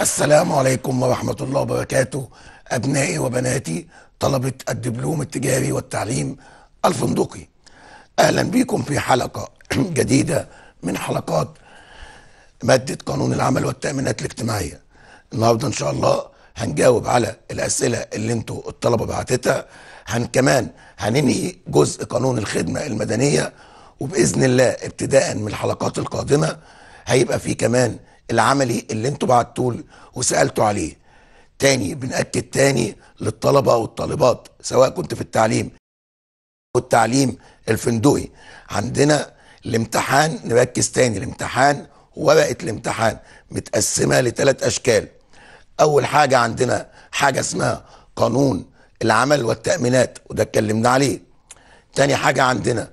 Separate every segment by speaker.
Speaker 1: السلام عليكم ورحمة الله وبركاته أبنائي وبناتي طلبة الدبلوم التجاري والتعليم الفندقي أهلا بكم في حلقة جديدة من حلقات مادة قانون العمل والتأمينات الاجتماعية النهاردة إن شاء الله هنجاوب على الأسئلة اللي انتوا الطلبة بعتتها هن كمان هننهي جزء قانون الخدمة المدنية وبإذن الله ابتداء من الحلقات القادمة هيبقى في كمان العملي اللي انتوا بعتوه وسالتوا عليه تاني بنأكد تاني للطلبة والطالبات سواء كنت في التعليم والتعليم الفندقي عندنا الامتحان نركز تاني الامتحان ورقة الامتحان متقسمة لثلاث أشكال أول حاجة عندنا حاجة اسمها قانون العمل والتأمينات وده اتكلمنا عليه تاني حاجة عندنا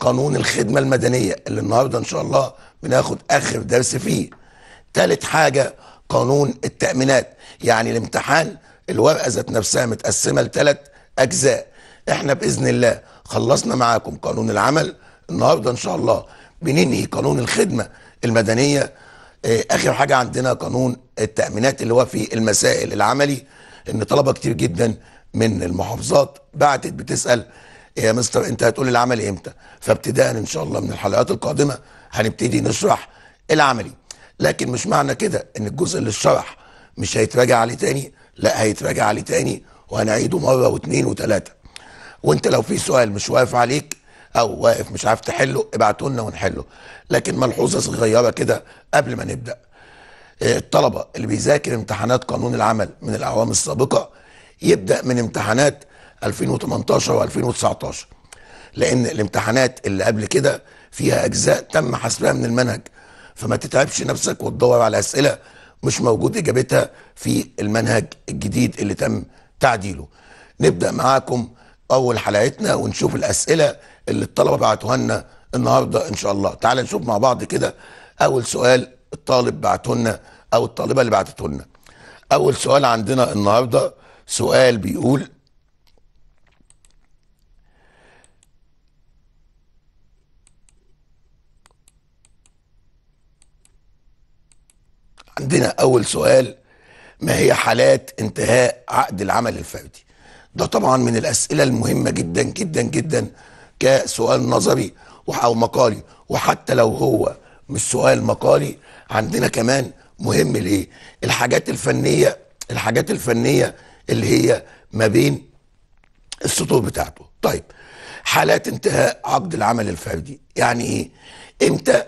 Speaker 1: قانون الخدمة المدنية اللي النهاردة إن شاء الله بناخد آخر درس فيه ثالث حاجه قانون التامينات يعني الامتحان الورقه ذات نفسها متقسمه لثلاث اجزاء احنا باذن الله خلصنا معاكم قانون العمل النهارده ان شاء الله بننهي قانون الخدمه المدنيه آه، اخر حاجه عندنا قانون التامينات اللي هو في المسائل العملي ان طلبه كتير جدا من المحافظات بعتت بتسال يا مستر انت هتقول العملي امتى فابتداء ان شاء الله من الحلقات القادمه هنبتدي نشرح العملي لكن مش معنى كده ان الجزء اللي اتشرح مش هيتراجع عليه تاني لا هيتراجع عليه تاني وهنعيده مره واثنين وثلاثه وانت لو في سؤال مش واقف عليك او واقف مش عارف تحله ابعته لنا ونحله لكن ملحوظه صغيره كده قبل ما نبدا آه، الطلبه اللي بيذاكر امتحانات قانون العمل من الاعوام السابقه يبدا من امتحانات 2018 و2019 لان الامتحانات اللي قبل كده فيها اجزاء تم حسبها من المنهج فما تتعبش نفسك وتدور على اسئله مش موجود اجابتها في المنهج الجديد اللي تم تعديله نبدا معاكم اول حلقتنا ونشوف الاسئله اللي الطلبه بعتوها لنا النهارده ان شاء الله تعال نشوف مع بعض كده اول سؤال الطالب بعته لنا او الطالبه اللي بعتته لنا اول سؤال عندنا النهارده سؤال بيقول عندنا اول سؤال ما هي حالات انتهاء عقد العمل الفردي ده طبعا من الاسئله المهمه جدا جدا جدا كسؤال نظري او مقالي وحتى لو هو مش سؤال مقالي عندنا كمان مهم ليه الحاجات الفنيه الحاجات الفنيه اللي هي ما بين السطور بتاعته طيب حالات انتهاء عقد العمل الفردي يعني ايه امتى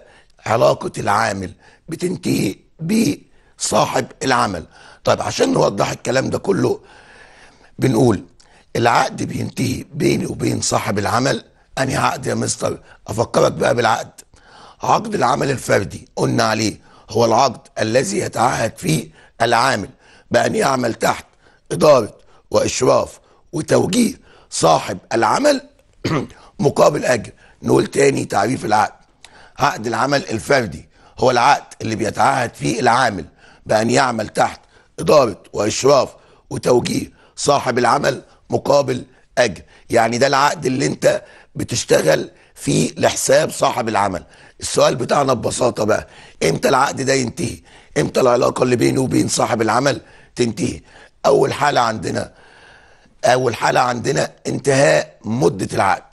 Speaker 1: علاقه العامل بتنتهي بصاحب العمل طيب عشان نوضح الكلام ده كله بنقول العقد بينتهي بيني وبين صاحب العمل أنهي عقد يا مستر أفكرك بقى بالعقد عقد العمل الفردي قلنا عليه هو العقد الذي يتعهد فيه العامل بأن يعمل تحت إدارة وإشراف وتوجيه صاحب العمل مقابل أجر نقول تاني تعريف العقد عقد العمل الفردي هو العقد اللي بيتعهد فيه العامل بأن يعمل تحت إدارة وإشراف وتوجيه صاحب العمل مقابل أجر يعني ده العقد اللي أنت بتشتغل فيه لحساب صاحب العمل السؤال بتاعنا ببساطة بقى امتى العقد ده ينتهي امتى العلاقة اللي بينه وبين صاحب العمل تنتهي أول حالة عندنا أول حالة عندنا انتهاء مدة العقد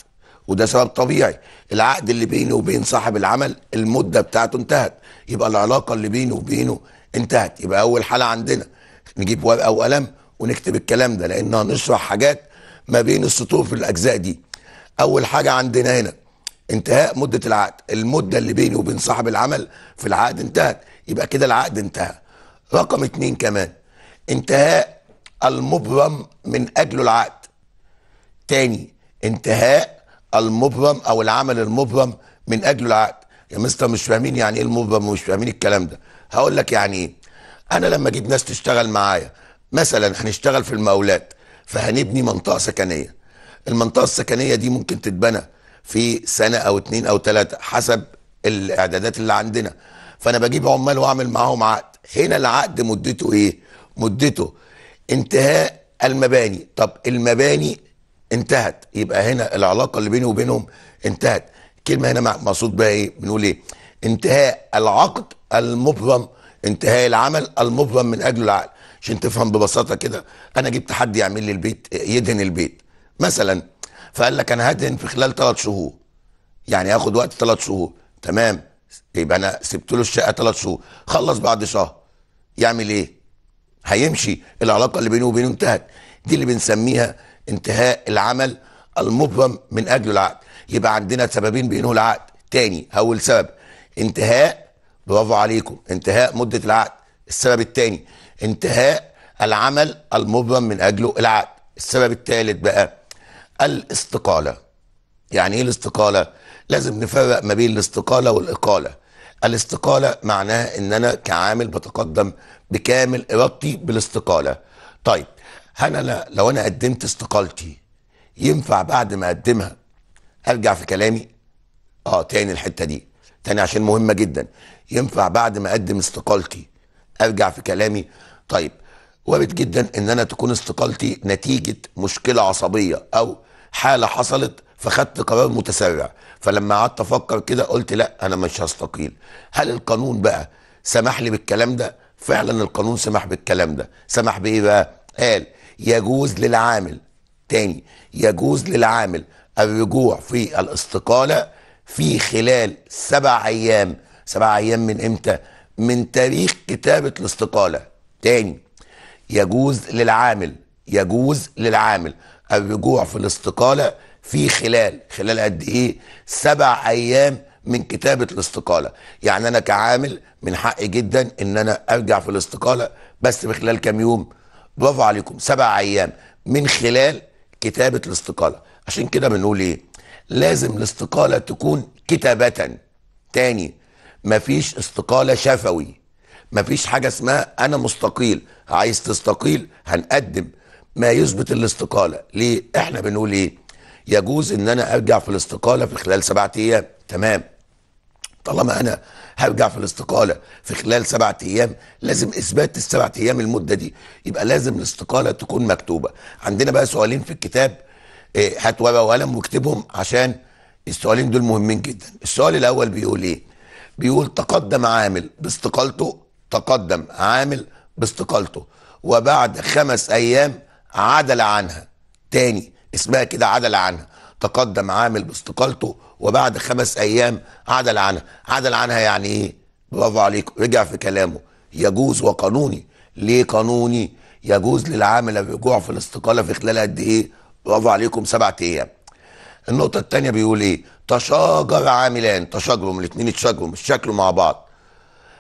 Speaker 1: وده سبب طبيعي العقد اللي بينه وبين صاحب العمل المده بتاعته انتهت يبقى العلاقه اللي بينه وبينه انتهت يبقى اول حاله عندنا نجيب ورقه وقلم ونكتب الكلام ده لان هنشرح حاجات ما بين السطور في الاجزاء دي اول حاجه عندنا هنا انتهاء مده العقد المده اللي بيني وبين صاحب العمل في العقد انتهت يبقى كده العقد انتهى رقم اتنين كمان انتهاء المبرم من اجله العقد تاني انتهاء المبرم او العمل المبرم من اجل العقد يا مستر مش فاهمين يعني ايه المبرم ومش فاهمين الكلام ده هقول لك يعني ايه انا لما اجيب ناس تشتغل معايا مثلا هنشتغل في المقاولات فهنبني منطقه سكنيه المنطقه السكنيه دي ممكن تتبنى في سنه او اتنين او تلاته حسب الاعدادات اللي عندنا فانا بجيب عمال واعمل معاهم عقد هنا العقد مدته ايه مدته انتهاء المباني طب المباني انتهت يبقى هنا العلاقه اللي بيني وبينهم انتهت كلمه هنا مقصود بها ايه بنقول ايه انتهاء العقد المبرم انتهاء العمل المبرم من اجل العقل عشان تفهم ببساطه كده انا جبت حد يعمل لي البيت يدهن البيت مثلا فقال لك انا هدهن في خلال ثلاث شهور يعني هاخد وقت ثلاث شهور تمام يبقى انا سبت له الشقه ثلاث شهور خلص بعد شهر يعمل ايه هيمشي العلاقه اللي بينه وبينه انتهت دي اللي بنسميها انتهاء العمل المبرم من اجله العقد يبقى عندنا سببين بينهوا العقد تاني اول سبب انتهاء برافو عليكم انتهاء مده العقد السبب الثاني انتهاء العمل المبرم من اجله العقد السبب الثالث بقى الاستقاله يعني ايه الاستقاله لازم نفرق ما بين الاستقاله والاقاله الاستقاله معناها ان انا كعامل بتقدم بكامل ارادتي بالاستقاله طيب هل انا لو انا قدمت استقالتي ينفع بعد ما اقدمها ارجع في كلامي؟ اه تاني الحته دي تاني عشان مهمه جدا ينفع بعد ما اقدم استقالتي ارجع في كلامي؟ طيب وارد جدا ان انا تكون استقالتي نتيجه مشكله عصبيه او حاله حصلت فخدت قرار متسرع فلما قعدت افكر كده قلت لا انا مش هستقيل هل القانون بقى سمح لي بالكلام ده فعلا القانون سمح بالكلام ده سمح بايه بقى قال يجوز للعامل تاني يجوز للعامل الرجوع في الاستقالة في خلال سبع أيام سبع أيام من إمتى؟ من تاريخ كتابة الاستقالة تاني يجوز للعامل يجوز للعامل الرجوع في الاستقالة في خلال خلال قد إيه؟ سبع أيام من كتابة الاستقالة يعني أنا كعامل من حقي جدا إن أنا أرجع في الاستقالة بس في خلال كام يوم؟ برافو عليكم سبع ايام من خلال كتابه الاستقاله عشان كده بنقول ايه لازم الاستقاله تكون كتابه تاني مفيش استقاله شفوي مفيش حاجه اسمها انا مستقيل عايز تستقيل هنقدم ما يثبت الاستقاله ليه احنا بنقول ايه يجوز ان انا ارجع في الاستقاله في خلال سبعة ايام تمام طالما انا هرجع في الاستقاله في خلال سبعة ايام لازم اثبات السبعة ايام المده دي يبقى لازم الاستقاله تكون مكتوبه عندنا بقى سؤالين في الكتاب آه، هات ورقه وقلم واكتبهم عشان السؤالين دول مهمين جدا السؤال الاول بيقول ايه بيقول تقدم عامل باستقالته تقدم عامل باستقالته وبعد خمس ايام عدل عنها تاني اسمها كده عدل عنها تقدم عامل باستقالته وبعد خمس ايام عدل عنها عدل عنها يعني ايه برافو عليكم رجع في كلامه يجوز وقانوني ليه قانوني يجوز للعامل الرجوع في الاستقاله في خلال قد ايه برافو عليكم سبعة ايام النقطه الثانيه بيقول ايه تشاجر عاملان تشاجروا الاثنين اتشاجروا مش شكلوا مع بعض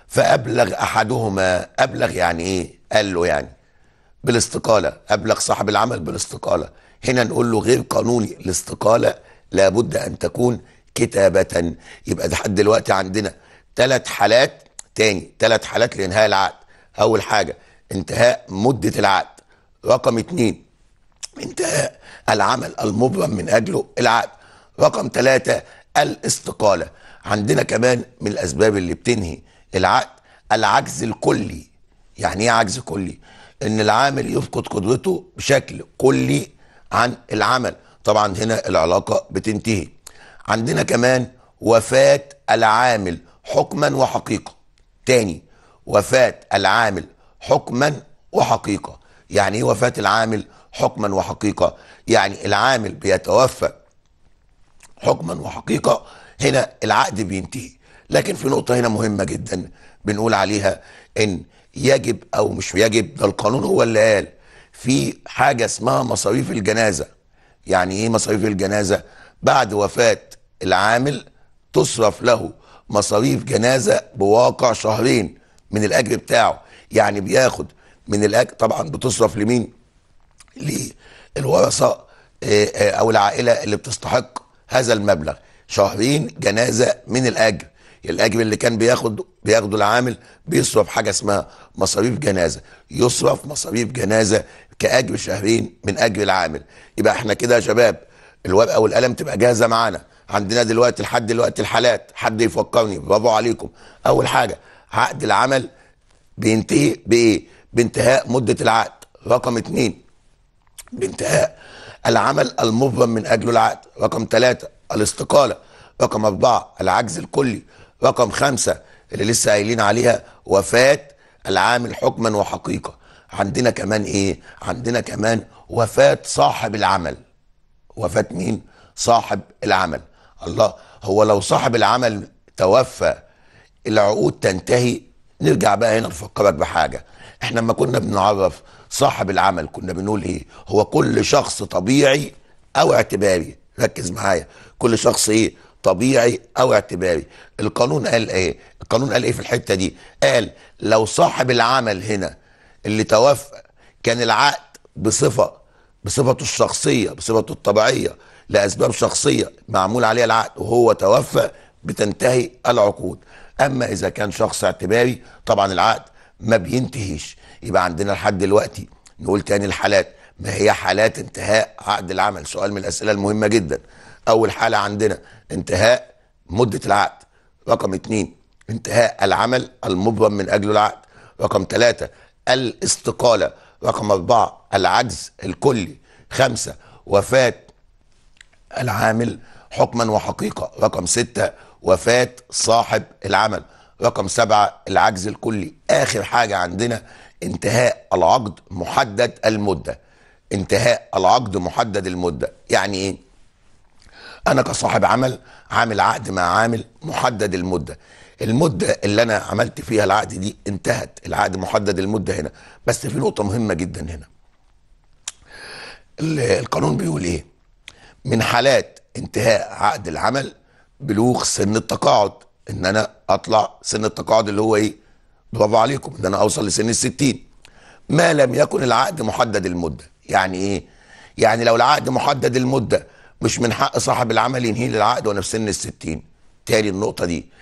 Speaker 1: فابلغ احدهما ابلغ يعني ايه قال له يعني بالاستقاله ابلغ صاحب العمل بالاستقاله هنا نقول له غير قانوني الاستقاله لابد ان تكون كتابه يبقى لحد دلوقتي عندنا ثلاث حالات تاني ثلاث حالات لانهاء العقد اول حاجه انتهاء مده العقد رقم اتنين انتهاء العمل المبرم من اجله العقد رقم ثلاثة الاستقالة عندنا كمان من الأسباب اللي بتنهي العقد العجز الكلي يعني ايه عجز كلي ان العامل يفقد قدرته بشكل كلي عن العمل طبعا هنا العلاقه بتنتهي عندنا كمان وفاه العامل حكما وحقيقه تاني وفاه العامل حكما وحقيقه يعني ايه وفاه العامل حكما وحقيقه يعني العامل بيتوفى حكما وحقيقه هنا العقد بينتهي لكن في نقطه هنا مهمه جدا بنقول عليها ان يجب او مش يجب ده القانون هو اللي قال في حاجه اسمها مصاريف الجنازه يعني ايه مصاريف الجنازه بعد وفاه العامل تصرف له مصاريف جنازه بواقع شهرين من الاجر بتاعه يعني بياخد من الاجر طبعا بتصرف لمين للورثه آه، آه، او العائله اللي بتستحق هذا المبلغ شهرين جنازه من الاجر الاجر اللي كان بياخد بياخده العامل بيصرف حاجه اسمها مصاريف جنازه يصرف مصاريف جنازه كأجر شهرين من اجل العامل يبقى احنا كده يا شباب الورقة والقلم تبقى جاهزة معانا عندنا دلوقتي لحد دلوقتي الحالات حد يفكرني برافو عليكم أول حاجة عقد العمل بينتهي بإيه؟ بانتهاء مدة العقد رقم اثنين بانتهاء العمل المبرم من أجل العقد رقم ثلاثة الاستقالة رقم أربعة العجز الكلي رقم خمسة اللي لسه قايلين عليها وفاة العامل حكما وحقيقة عندنا كمان ايه عندنا كمان وفاة صاحب العمل وفاة مين صاحب العمل الله هو لو صاحب العمل توفى العقود تنتهي نرجع بقى هنا نفكرك بحاجة احنا لما كنا بنعرف صاحب العمل كنا بنقول ايه هو كل شخص طبيعي او اعتباري ركز معايا كل شخص ايه طبيعي او اعتباري القانون قال ايه القانون قال ايه في الحتة دي قال لو صاحب العمل هنا اللي توافق كان العقد بصفه بصفته الشخصيه بصفته الطبيعيه لاسباب شخصيه معمول عليها العقد وهو توفى بتنتهي العقود اما اذا كان شخص اعتباري طبعا العقد ما بينتهيش يبقى عندنا لحد دلوقتي نقول تاني الحالات ما هي حالات انتهاء عقد العمل سؤال من الاسئله المهمه جدا اول حاله عندنا انتهاء مده العقد رقم اتنين انتهاء العمل المبرم من اجله العقد رقم ثلاثة الاستقالة رقم أربعة العجز الكلي خمسة وفاة العامل حكما وحقيقة رقم ستة وفاة صاحب العمل رقم سبعة العجز الكلي آخر حاجة عندنا انتهاء العقد محدد المدة انتهاء العقد محدد المدة يعني ايه أنا كصاحب عمل عامل عقد مع عامل محدد المدة المده اللي انا عملت فيها العقد دي انتهت العقد محدد المده هنا بس في نقطه مهمه جدا هنا القانون بيقول ايه من حالات انتهاء عقد العمل بلوغ سن التقاعد ان انا اطلع سن التقاعد اللي هو ايه برافو عليكم ان انا اوصل لسن الستين ما لم يكن العقد محدد المده يعني ايه يعني لو العقد محدد المده مش من حق صاحب العمل ينهي العقد وانا في سن الستين تالي النقطه دي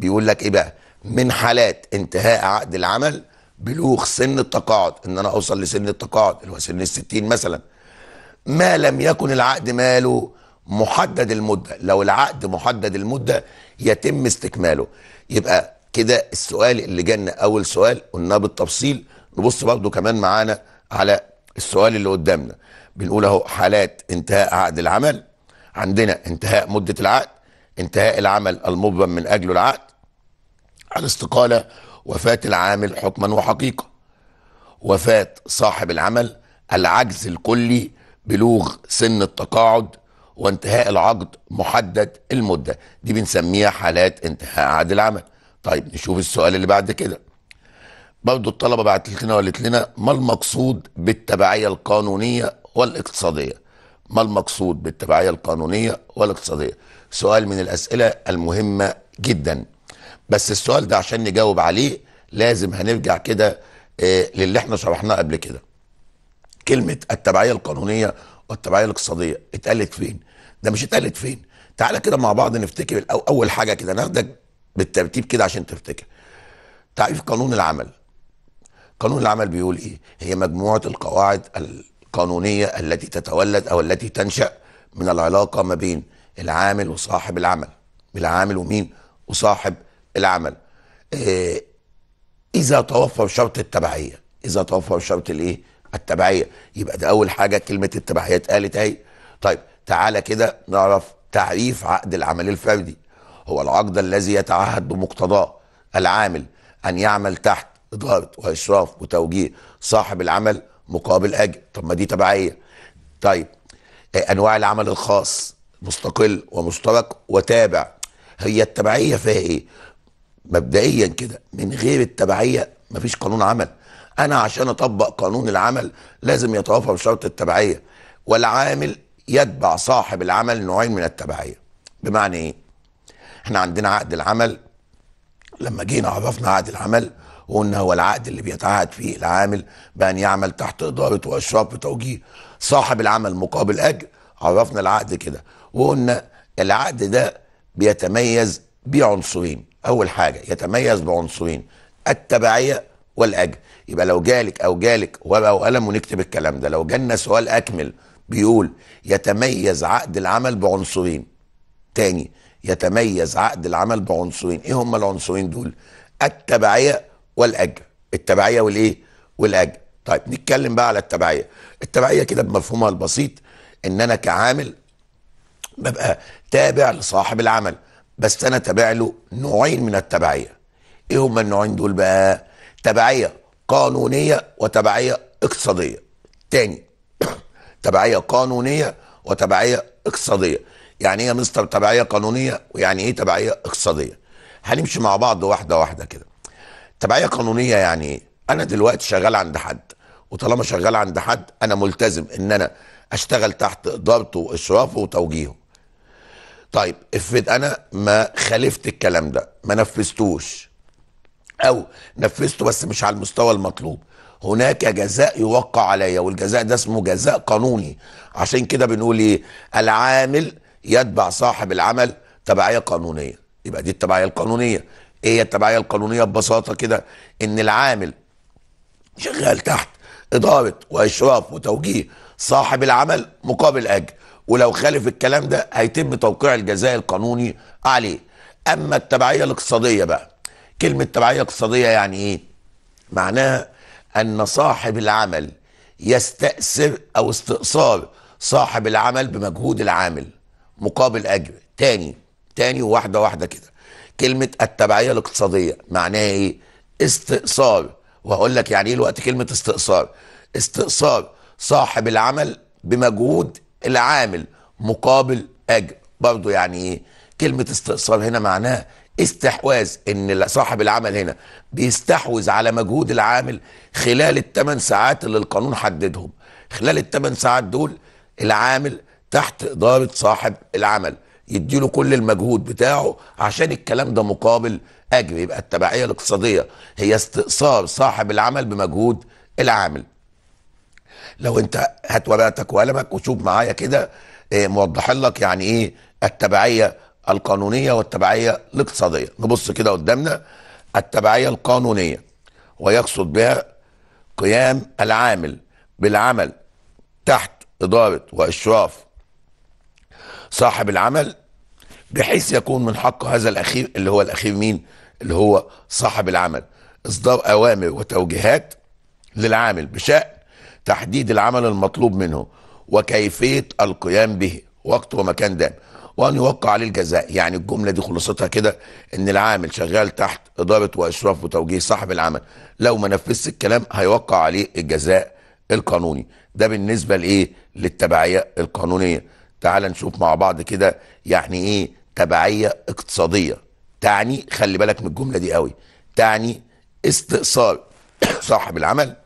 Speaker 1: بيقول لك ايه بقى من حالات انتهاء عقد العمل بلوغ سن التقاعد ان انا اوصل لسن التقاعد اللي هو سن الستين مثلا ما لم يكن العقد ماله محدد المدة لو العقد محدد المدة يتم استكماله يبقى كده السؤال اللي جانا اول سؤال قلناه بالتفصيل نبص برضو كمان معانا على السؤال اللي قدامنا بنقول اهو حالات انتهاء عقد العمل عندنا انتهاء مدة العقد انتهاء العمل المبرم من اجله العقد الاستقالة وفاة العامل حكما وحقيقة وفاة صاحب العمل العجز الكلي بلوغ سن التقاعد وانتهاء العقد محدد المدة دي بنسميها حالات انتهاء عقد العمل طيب نشوف السؤال اللي بعد كده برضه الطلبة بعت لنا وقالت لنا ما المقصود بالتبعية القانونية والاقتصادية ما المقصود بالتبعية القانونية والاقتصادية سؤال من الأسئلة المهمة جداً بس السؤال ده عشان نجاوب عليه لازم هنرجع كده آه، للي احنا شرحناه قبل كده كلمة التبعية القانونية والتبعية الاقتصادية اتقالت فين ده مش اتقالت فين تعالى كده مع بعض نفتكر أو أول حاجة كده ناخدك بالترتيب كده عشان تفتكر تعريف قانون العمل قانون العمل بيقول ايه هي مجموعة القواعد القانونية التي تتولد أو التي تنشأ من العلاقة ما بين العامل وصاحب العمل العامل ومين وصاحب العمل آه، اذا توفر شرط التبعيه اذا توفر شرط الايه التبعيه يبقى ده اول حاجه كلمه التبعيه اتقالت اهي طيب تعالى كده نعرف تعريف عقد العمل الفردي هو العقد الذي يتعهد بمقتضاه العامل ان يعمل تحت اداره واشراف وتوجيه صاحب العمل مقابل اجر طب ما دي تبعيه طيب آه، انواع العمل الخاص مستقل ومشترك وتابع هي التبعيه فيها ايه مبدئيا كده من غير التبعيه مفيش قانون عمل انا عشان اطبق قانون العمل لازم يتوافق بشرط التبعيه والعامل يتبع صاحب العمل نوعين من التبعيه بمعنى ايه احنا عندنا عقد العمل لما جينا عرفنا عقد العمل وقلنا هو العقد اللي بيتعهد فيه العامل بان يعمل تحت اداره واشراف وتوجيه صاحب العمل مقابل اجر عرفنا العقد كده وقلنا العقد ده بيتميز بعنصرين اول حاجه يتميز بعنصرين التبعيه والاجر يبقى لو جالك او جالك ورقه وقلم ونكتب الكلام ده لو جالنا سؤال اكمل بيقول يتميز عقد العمل بعنصرين تاني يتميز عقد العمل بعنصرين ايه هم العنصرين دول التبعيه والاجر التبعيه والايه والاجر طيب نتكلم بقى على التبعيه التبعيه كده بمفهومها البسيط ان انا كعامل ببقى تابع لصاحب العمل بس انا تابع له نوعين من التبعيه ايه هما النوعين دول بقى تبعيه قانونيه وتبعيه اقتصاديه تاني تبعيه قانونيه وتبعيه اقتصاديه يعني ايه يا مستر تبعيه قانونيه ويعني ايه تبعيه اقتصاديه هنمشي مع بعض واحده واحده كده تبعيه قانونيه يعني ايه انا دلوقتي شغال عند حد وطالما شغال عند حد انا ملتزم ان انا اشتغل تحت ادارته واشرافه وتوجيهه طيب افرض انا ما خالفت الكلام ده ما نفذتوش او نفذته بس مش على المستوى المطلوب هناك جزاء يوقع عليا والجزاء ده اسمه جزاء قانوني عشان كده بنقول ايه العامل يتبع صاحب العمل تبعيه قانونيه يبقى دي التبعيه القانونيه ايه هي التبعيه القانونيه ببساطه كده ان العامل شغال تحت اداره واشراف وتوجيه صاحب العمل مقابل اجر ولو خالف الكلام ده هيتم توقيع الجزاء القانوني عليه اما التبعيه الاقتصاديه بقى كلمه تبعيه اقتصاديه يعني ايه معناها ان صاحب العمل يستأثر او استئصار صاحب العمل بمجهود العامل مقابل اجر تاني تاني وواحده واحده كده كلمه التبعيه الاقتصاديه معناها ايه استئصار وهقول لك يعني ايه الوقت كلمه استئصار استئصار صاحب العمل بمجهود العامل مقابل اجر برضه يعني ايه كلمه استئصال هنا معناها استحواذ ان صاحب العمل هنا بيستحوذ على مجهود العامل خلال الثمان ساعات اللي القانون حددهم خلال الثمان ساعات دول العامل تحت اداره صاحب العمل يديله كل المجهود بتاعه عشان الكلام ده مقابل اجر يبقى التبعيه الاقتصاديه هي استئصال صاحب العمل بمجهود العامل لو انت هات ورقتك وقلمك وشوف معايا كده آه، موضحين لك يعني ايه التبعيه القانونيه والتبعيه الاقتصاديه نبص كده قدامنا التبعيه القانونيه ويقصد بها قيام العامل بالعمل تحت اداره واشراف صاحب العمل بحيث يكون من حقه هذا الاخير اللي هو الاخير مين اللي هو صاحب العمل اصدار اوامر وتوجيهات للعامل بشان تحديد العمل المطلوب منه وكيفية القيام به وقت ومكان دام وأن يوقع عليه الجزاء يعني الجملة دي خلاصتها كده إن العامل شغال تحت إدارة وإشراف وتوجيه صاحب العمل لو ما نفذش الكلام هيوقع عليه الجزاء القانوني ده بالنسبة لإيه للتبعية القانونية تعال نشوف مع بعض كده يعني إيه تبعية اقتصادية تعني خلي بالك من الجملة دي قوي تعني استئصال صاحب العمل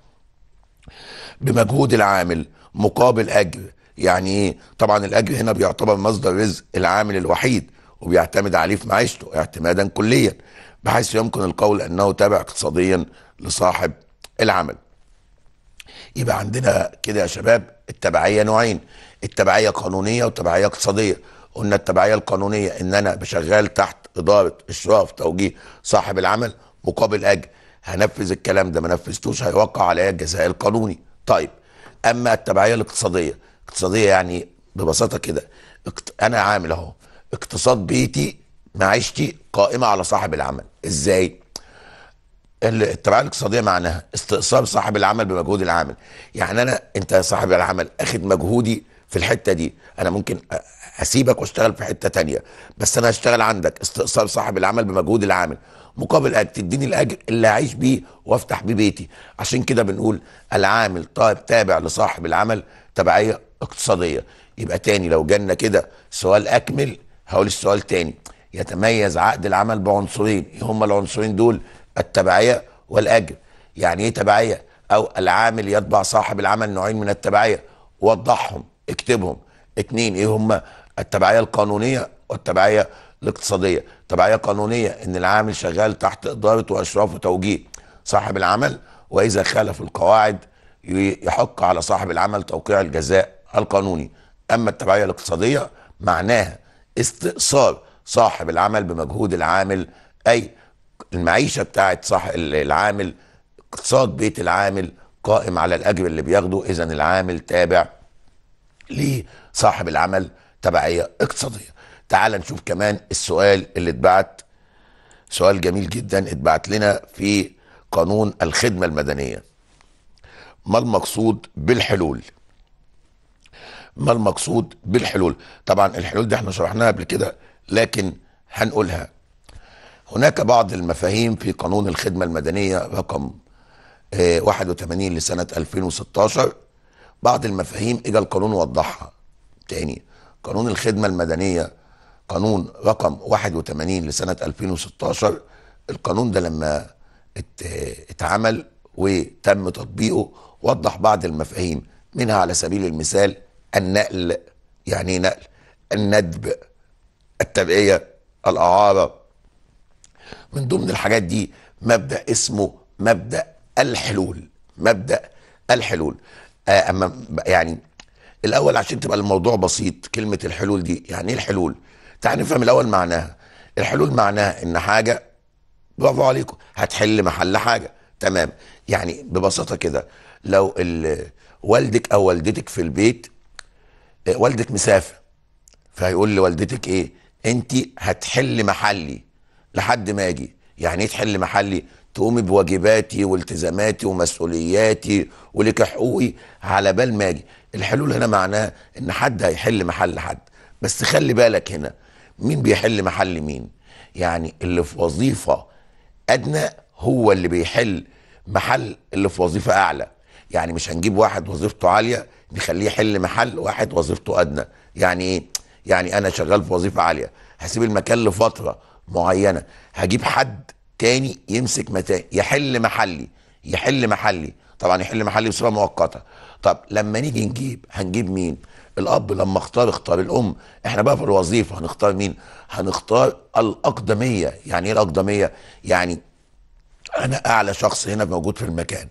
Speaker 1: بمجهود العامل مقابل اجر يعني ايه طبعا الاجر هنا بيعتبر مصدر رزق العامل الوحيد وبيعتمد عليه في معيشته اعتمادا كليا بحيث يمكن القول انه تابع اقتصاديا لصاحب العمل يبقى عندنا كده يا شباب التبعيه نوعين التبعيه قانونيه وتبعيه اقتصاديه قلنا التبعيه القانونيه ان انا بشغال تحت اداره اشراف توجيه صاحب العمل مقابل اجر هنفذ الكلام ده ما نفذتوش هيوقع عليا الجزاء القانوني طيب اما التبعيه الاقتصاديه اقتصاديه يعني ببساطه كده انا عامل اهو اقتصاد بيتي معيشتي قائمه على صاحب العمل ازاي التبعيه الاقتصاديه معناها استئصال صاحب العمل بمجهود العامل يعني انا انت يا صاحب العمل اخد مجهودي في الحته دي انا ممكن اسيبك واشتغل في حته تانية بس انا هشتغل عندك استئصال صاحب العمل بمجهود العامل مقابل اجر تديني الاجر اللي اعيش بيه وافتح بيه بيتي عشان كده بنقول العامل طيب تابع لصاحب العمل تبعيه اقتصاديه يبقى تاني لو جالنا كده سؤال اكمل هقول السؤال تاني يتميز عقد العمل بعنصرين إيه هما العنصرين دول التبعيه والاجر يعني ايه تبعيه او العامل يتبع صاحب العمل نوعين من التبعيه وضحهم اكتبهم اتنين ايه هما التبعيه القانونيه والتبعيه الاقتصاديه تبعيه قانونيه ان العامل شغال تحت اداره واشراف وتوجيه صاحب العمل واذا خالف القواعد يحق على صاحب العمل توقيع الجزاء القانوني اما التبعيه الاقتصاديه معناها استئصال صاحب العمل بمجهود العامل اي المعيشه بتاعه صاحب العامل اقتصاد بيت العامل قائم على الاجر اللي بياخده اذا العامل تابع لصاحب العمل تبعيه اقتصاديه تعال نشوف كمان السؤال اللي اتبعت سؤال جميل جدا اتبعت لنا في قانون الخدمة المدنية ما المقصود بالحلول ما المقصود بالحلول طبعا الحلول دي احنا شرحناها قبل كده لكن هنقولها هناك بعض المفاهيم في قانون الخدمة المدنية رقم 81 آه، لسنة 2016 بعض المفاهيم اجى القانون وضحها تاني قانون الخدمة المدنية قانون رقم 81 لسنه 2016 القانون ده لما اتعمل وتم تطبيقه وضح بعض المفاهيم منها على سبيل المثال النقل يعني نقل الندب التبعيه الاعاره من ضمن الحاجات دي مبدا اسمه مبدا الحلول مبدا الحلول آه، اما يعني الاول عشان تبقى الموضوع بسيط كلمه الحلول دي يعني ايه الحلول تعال نفهم الاول معناها الحلول معناها ان حاجه برافو عليكم هتحل محل حاجه تمام يعني ببساطه كده لو والدك او والدتك في البيت آه، والدك مسافر فهيقول لوالدتك ايه انت هتحل محلي لحد ما اجي يعني ايه تحل محلي تقومي بواجباتي والتزاماتي ومسؤولياتي ولك حقوقي على بال ما اجي الحلول هنا معناها ان حد هيحل محل حد بس خلي بالك هنا مين بيحل محل مين يعني اللي في وظيفه ادنى هو اللي بيحل محل اللي في وظيفه اعلى يعني مش هنجيب واحد وظيفته عاليه نخليه يحل محل واحد وظيفته ادنى يعني ايه يعني انا شغال في وظيفه عاليه هسيب المكان لفتره معينه هجيب حد تاني يمسك متى يحل محلي يحل محلي طبعا يحل محلي بصورة مؤقته طب لما نيجي نجيب هنجيب مين الاب لما اختار اختار الام احنا بقى في الوظيفه هنختار مين هنختار الاقدميه يعني ايه الاقدميه يعني انا اعلى شخص هنا موجود في المكان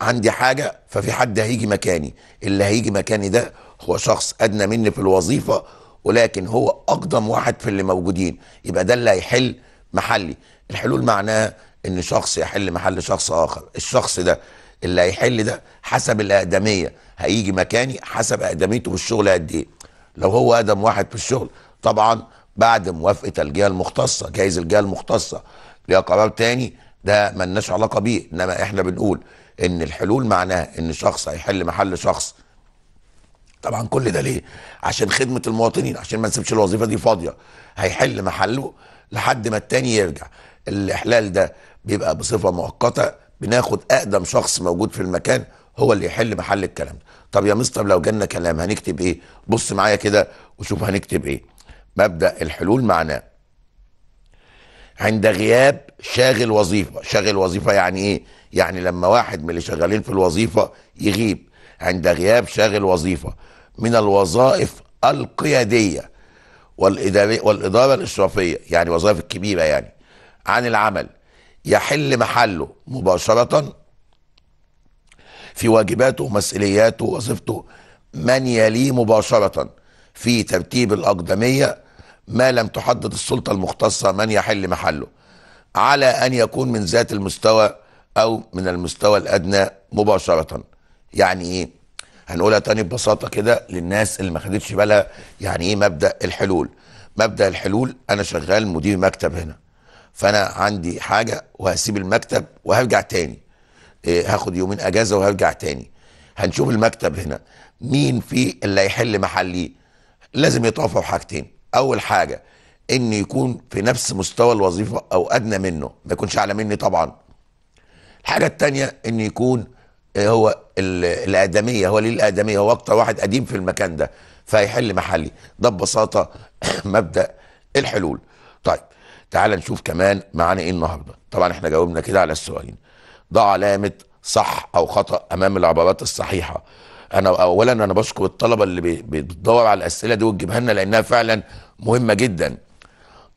Speaker 1: عندي حاجه ففي حد هيجي مكاني اللي هيجي مكاني ده هو شخص ادنى مني في الوظيفه ولكن هو اقدم واحد في اللي موجودين يبقى ده اللي هيحل محلي الحلول معناها ان شخص يحل محل شخص اخر الشخص ده اللي هيحل ده حسب الاقدميه هيجي مكاني حسب اقدميته في الشغل قد ايه لو هو اقدم واحد في الشغل طبعا بعد موافقه الجهه المختصه جايز الجهه المختصه ليها قرار تاني ده ملناش علاقه بيه انما احنا بنقول ان الحلول معناها ان شخص هيحل محل شخص طبعا كل ده ليه عشان خدمه المواطنين عشان ما نسيبش الوظيفه دي فاضيه هيحل محله لحد ما التاني يرجع الاحلال ده بيبقى بصفه مؤقته بناخد اقدم شخص موجود في المكان هو اللي يحل محل الكلام ده طب يا مستر لو جالنا كلام هنكتب ايه بص معايا كده وشوف هنكتب ايه مبدا الحلول معناه عند غياب شاغل وظيفه شاغل وظيفه يعني ايه يعني لما واحد من اللي شغالين في الوظيفه يغيب عند غياب شاغل وظيفه من الوظائف القياديه والإدارة والإدارة الإشرافية يعني وظائف الكبيرة يعني عن العمل يحل محله مباشرة في واجباته ومسؤولياته ووظيفته من يليه مباشرة في ترتيب الأقدمية ما لم تحدد السلطة المختصة من يحل محله على أن يكون من ذات المستوى أو من المستوى الأدنى مباشرة يعني إيه؟ هنقولها تاني ببساطة كده للناس اللي ما خدتش بالها يعني إيه مبدأ الحلول مبدأ الحلول أنا شغال مدير مكتب هنا فانا عندي حاجه وهسيب المكتب وهرجع تاني إيه هاخد يومين اجازه وهرجع تاني هنشوف المكتب هنا مين فيه اللي هيحل محليه لازم يتوافقوا حاجتين اول حاجه ان يكون في نفس مستوى الوظيفه او ادنى منه ما يكونش اعلى مني طبعا الحاجه الثانيه ان يكون إيه، هو الادميه هو ليه الادميه هو اكتر واحد قديم في المكان ده فهيحل محلي ده ببساطه مبدا الحلول طيب تعال نشوف كمان معانا ايه النهارده طبعا احنا جاوبنا كده على السؤالين ضع علامه صح او خطا امام العبارات الصحيحه انا اولا انا بشكر الطلبه اللي بتدور على الاسئله دي وتجيبها لنا لانها فعلا مهمه جدا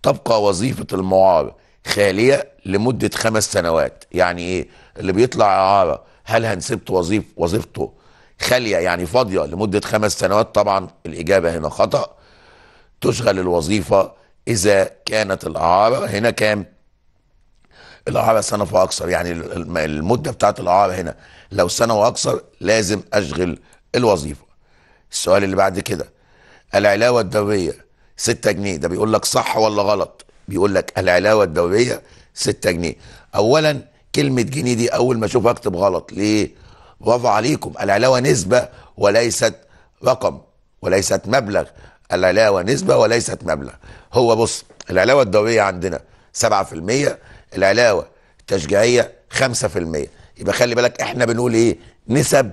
Speaker 1: تبقى وظيفه المعار خاليه لمده خمس سنوات يعني ايه اللي بيطلع اعاره هل هنسبت وظيف وظيفته خاليه يعني فاضيه لمده خمس سنوات طبعا الاجابه هنا خطا تشغل الوظيفه اذا كانت الاعاره هنا كام الاعاره سنه واكثر يعني المده بتاعت الاعاره هنا لو سنه واكثر لازم اشغل الوظيفه السؤال اللي بعد كده العلاوه الدوريه 6 جنيه ده بيقول لك صح ولا غلط بيقول لك العلاوه الدوريه 6 جنيه اولا كلمه جنيه دي اول ما اشوف اكتب غلط ليه برافو عليكم العلاوه نسبه وليست رقم وليست مبلغ العلاوه نسبه وليست مبلغ هو بص العلاوه الدوريه عندنا 7% العلاوه التشجيعيه 5% يبقى خلي بالك احنا بنقول ايه نسب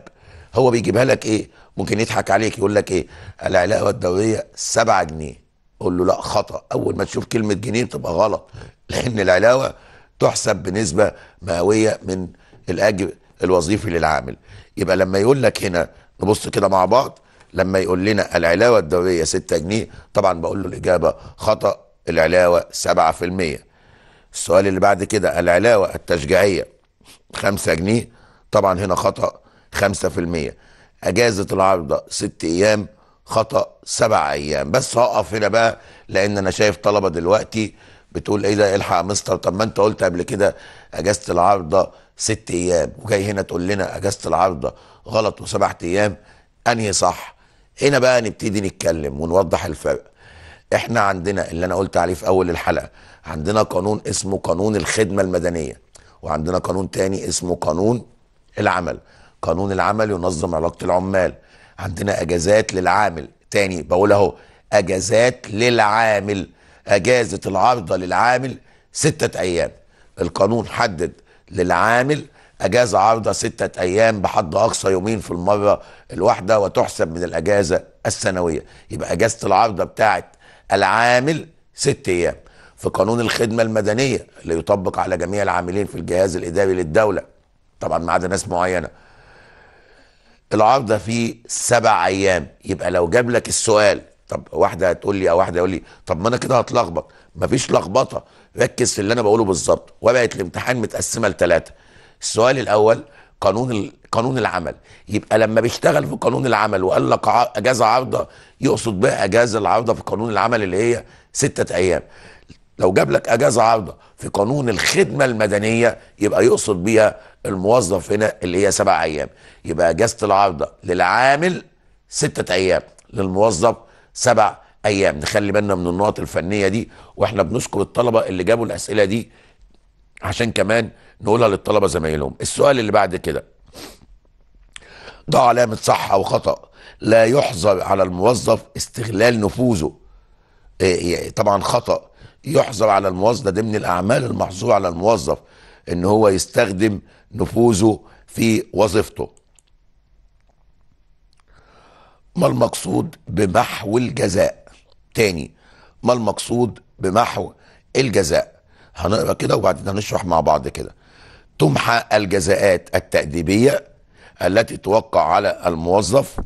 Speaker 1: هو بيجيبها لك ايه ممكن يضحك عليك يقول لك ايه العلاوه الدوريه 7 جنيه قول له لا خطا اول ما تشوف كلمه جنيه تبقى غلط لان العلاوه تحسب بنسبه مئويه من الاجر الوظيفي للعامل يبقى لما يقول لك هنا نبص كده مع بعض لما يقول لنا العلاوه الدوريه 6 جنيه طبعا بقول له الاجابه خطا العلاوه 7% السؤال اللي بعد كده العلاوه التشجيعيه 5 جنيه طبعا هنا خطا 5% اجازه العارضه 6 ايام خطا 7 ايام بس هقف هنا بقى لان انا شايف طلبه دلوقتي بتقول ايه ده الحق يا مستر طب ما انت قلت قبل كده اجازه العارضه ست ايام وجاي هنا تقول لنا اجازه العارضه غلط وسبعه ايام انهي صح هنا بقى نبتدي نتكلم ونوضح الفرق احنا عندنا اللي انا قلت عليه في اول الحلقه عندنا قانون اسمه قانون الخدمه المدنيه وعندنا قانون تاني اسمه قانون العمل قانون العمل ينظم علاقه العمال عندنا اجازات للعامل تاني بقول اهو اجازات للعامل اجازه العارضه للعامل سته ايام القانون حدد للعامل اجازه عارضه سته ايام بحد اقصى يومين في المره الواحده وتحسب من الاجازه السنويه يبقى اجازه العارضه بتاعه العامل ست ايام في قانون الخدمه المدنيه اللي يطبق على جميع العاملين في الجهاز الاداري للدوله طبعا ما عدا ناس معينه العارضه فيه سبع ايام يبقى لو جاب لك السؤال طب واحده هتقول لي او واحده يقول لي طب ما انا كده هتلخبط مفيش لخبطه ركز في اللي انا بقوله بالظبط ورقه الامتحان متقسمه لثلاثه السؤال الاول قانون قانون العمل يبقى لما بيشتغل في قانون العمل وقال لك اجازه عارضه يقصد بها اجازه العارضه في قانون العمل اللي هي سته ايام لو جاب لك اجازه عارضه في قانون الخدمه المدنيه يبقى يقصد بيها الموظف هنا اللي هي سبع ايام يبقى اجازه العارضه للعامل سته ايام للموظف سبع ايام نخلي بالنا من النقط الفنيه دي واحنا بنشكر الطلبه اللي جابوا الاسئله دي عشان كمان نقولها للطلبه زمايلهم السؤال اللي بعد كده ضع علامه صح او خطا لا يحظى على الموظف استغلال نفوذه إيه، إيه، طبعا خطا يحظى على الموظف ده ضمن الاعمال المحظوره على الموظف ان هو يستخدم نفوذه في وظيفته ما المقصود بمحو الجزاء تاني ما المقصود بمحو الجزاء هنقرا كده وبعدين هنشرح مع بعض كده تمحى الجزاءات التأديبية التي توقع على الموظف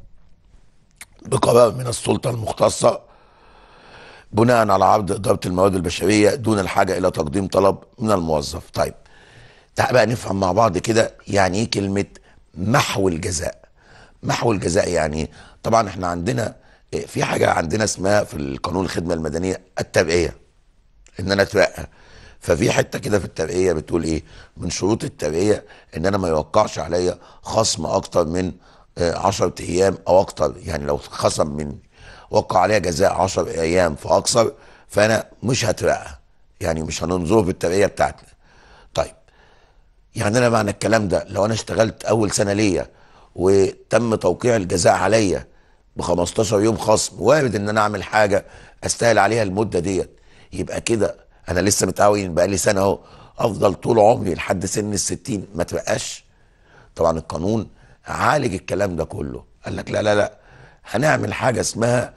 Speaker 1: بقرار من السلطة المختصة بناء على عرض إدارة الموارد البشرية دون الحاجة إلى تقديم طلب من الموظف طيب تعال بقى نفهم مع بعض كده يعني إيه كلمة محو الجزاء محو الجزاء يعني إيه؟ طبعا احنا عندنا إيه، في حاجة عندنا اسمها في القانون الخدمة المدنية التبعية إن أنا اترقى ففي حته كده في الترقيه بتقول ايه من شروط الترقيه ان انا ما يوقعش عليا خصم اكتر من 10 آه، ايام او اكتر يعني لو خصم من وقع عليا جزاء 10 ايام فاكثر فانا مش هترقى يعني مش هننظر في الترقيه بتاعتنا طيب يعني انا معنى الكلام ده لو انا اشتغلت اول سنه ليا وتم توقيع الجزاء عليا ب 15 يوم خصم وارد ان انا اعمل حاجه استاهل عليها المده ديت يبقى كده انا لسه متعاون بقالي سنه اهو افضل طول عمري لحد سن الستين ما تبقاش طبعا القانون عالج الكلام ده كله قال لك لا لا لا هنعمل حاجه اسمها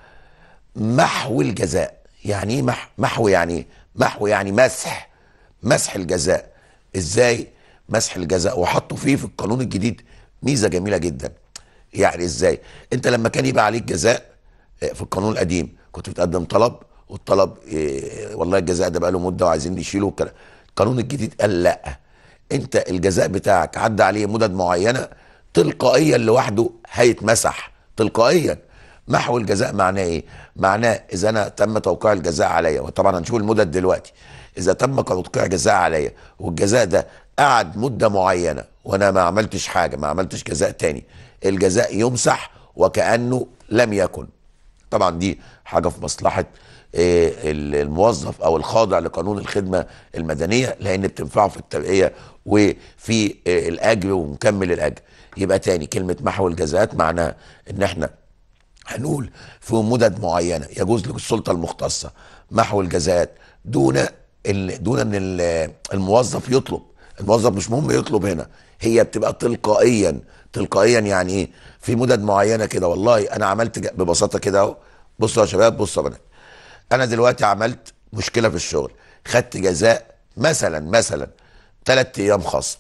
Speaker 1: محو الجزاء يعني ايه مح محو يعني ايه محو يعني مسح مسح الجزاء ازاي مسح الجزاء وحطوا فيه في القانون الجديد ميزه جميله جدا يعني ازاي انت لما كان يبقى عليك جزاء آه، في القانون القديم كنت بتقدم طلب والطلب إيه والله الجزاء ده بقاله مده وعايزين نشيله والكلام القانون الجديد قال لا انت الجزاء بتاعك عدى عليه مدد معينه تلقائيا لوحده هيتمسح تلقائيا محو الجزاء معناه ايه؟ معناه اذا انا تم توقيع الجزاء عليا وطبعا هنشوف المدد دلوقتي اذا تم توقيع جزاء عليا والجزاء ده قعد مده معينه وانا ما عملتش حاجه ما عملتش جزاء تاني الجزاء يمسح وكانه لم يكن طبعا دي حاجه في مصلحه إيه، الموظف او الخاضع لقانون الخدمه المدنيه لان بتنفعه في الترقيه وفي إيه، الاجر ومكمل الاجر يبقى تاني كلمه محو الجزاءات معناها ان احنا هنقول في مدد معينه يجوز للسلطه المختصه محو الجزاءات دون دون ان الموظف يطلب الموظف مش مهم يطلب هنا هي بتبقى تلقائيا تلقائيا يعني ايه في مدد معينه كده والله انا عملت ببساطه كده اهو بصوا يا شباب بصوا يا بنات انا دلوقتي عملت مشكله في الشغل خدت جزاء مثلا مثلا ثلاثة ايام خصم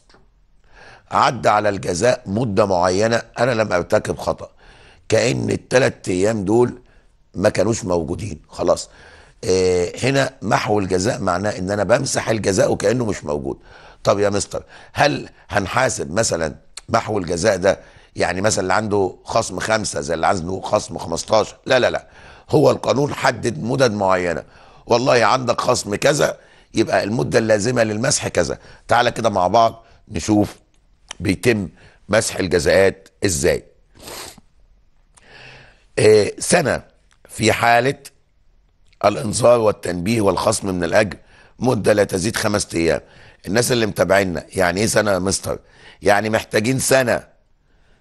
Speaker 1: عدى على الجزاء مده معينه انا لم ارتكب خطا كان الثلاث ايام دول ما كانوش موجودين خلاص إيه هنا محو الجزاء معناه ان انا بمسح الجزاء وكانه مش موجود طب يا مستر هل هنحاسب مثلا محو الجزاء ده يعني مثلا اللي عنده خصم خمسة زي اللي عنده خصم 15 لا لا لا هو القانون حدد مدد معينه والله عندك خصم كذا يبقى المده اللازمه للمسح كذا تعالى كده مع بعض نشوف بيتم مسح الجزاءات ازاي إيه سنه في حاله الانذار والتنبيه والخصم من الاجر مده لا تزيد خمسة ايام الناس اللي متابعينا يعني ايه سنه يا مستر يعني محتاجين سنه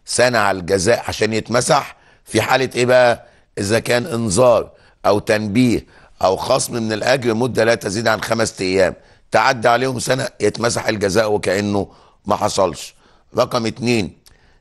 Speaker 1: سنه على الجزاء عشان يتمسح في حاله ايه بقى اذا كان انذار او تنبيه او خصم من الاجر مده لا تزيد عن خمسة ايام تعدى عليهم سنه يتمسح الجزاء وكانه ما حصلش رقم اتنين